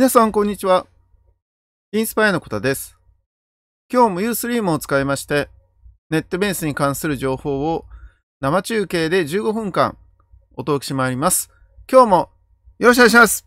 皆さん、こんにちは。インスパイアのことです。今日も Ustream を使いまして、ネットベースに関する情報を生中継で15分間お届けしてまいります。今日もよろしくお願いします。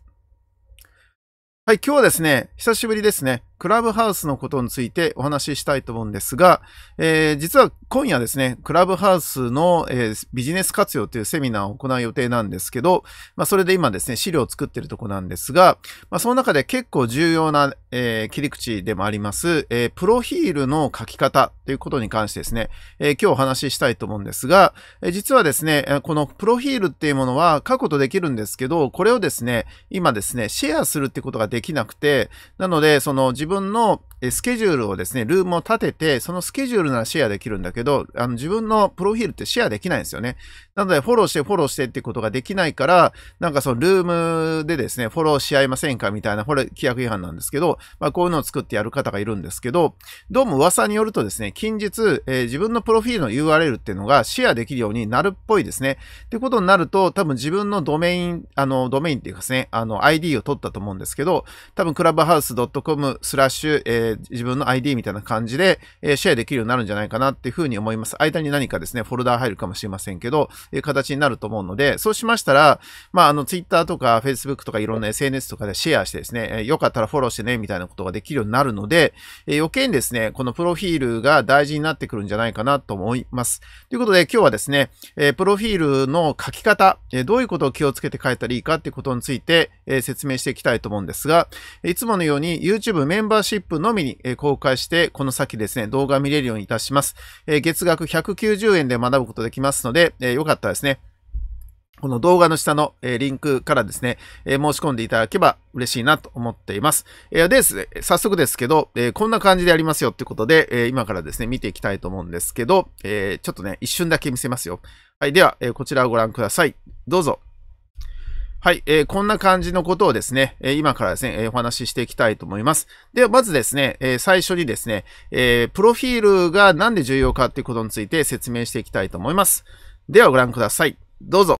はい、今日はですね、久しぶりですね。クラブハウスのことについてお話ししたいと思うんですが、えー、実は今夜ですね、クラブハウスの、えー、ビジネス活用というセミナーを行う予定なんですけど、まあ、それで今ですね、資料を作ってるとこなんですが、まあ、その中で結構重要な、えー、切り口でもあります、えプロフィールの書き方ということに関してですね、え今日お話ししたいと思うんですが、え実はですね、このプロフィールっていうものは書くことできるんですけど、これをですね、今ですね、シェアするってことができなくて、なので、その自分分のスケジュールをですね、ルームを立てて、そのスケジュールならシェアできるんだけど、あの自分のプロフィールってシェアできないんですよね。なので、フォローしてフォローしてってことができないから、なんかそのルームでですね、フォローし合いませんかみたいな、これ規約違反なんですけど、まあこういうのを作ってやる方がいるんですけど、どうも噂によるとですね、近日、えー、自分のプロフィールの URL っていうのがシェアできるようになるっぽいですね。ってことになると、多分自分のドメイン、あの、ドメインっていうかですね、あの、ID を取ったと思うんですけど、多分クラブハウスドット c o m スラッシュ、えーー、自分の ID みたいな感じで、えシェアできるようになるんじゃないかなっていうふうに思います。間に何かですね、フォルダー入るかもしれませんけど、え形になると思うので、そうしましたら、まあ、あの、Twitter とか Facebook とかいろんな SNS とかでシェアしてですね、えよかったらフォローしてね、みたいなことができるようになるので、え余計にですね、このプロフィールが大事になってくるんじゃないかなと思います。ということで、今日はですね、えプロフィールの書き方、えどういうことを気をつけて書いたらいいかっていうことについて、え説明していきたいと思うんですが、いつものように YouTube メンバーシップのみみに公開して、この先ですね、動画見れるようにいたします。月額190円で学ぶことできますので、よかったですね。この動画の下のリンクからですね、申し込んでいただけば嬉しいなと思っています。でです早速ですけど、こんな感じでやりますよってことで、今からですね、見ていきたいと思うんですけど、ちょっとね、一瞬だけ見せますよ。はい、では、こちらをご覧ください。どうぞ。はい、えー、こんな感じのことをですね、え今からですね、えお話ししていきたいと思います。で、は、まずですね、え最初にですね、えプロフィールがなんで重要かっていうことについて説明していきたいと思います。ではご覧ください。どうぞ。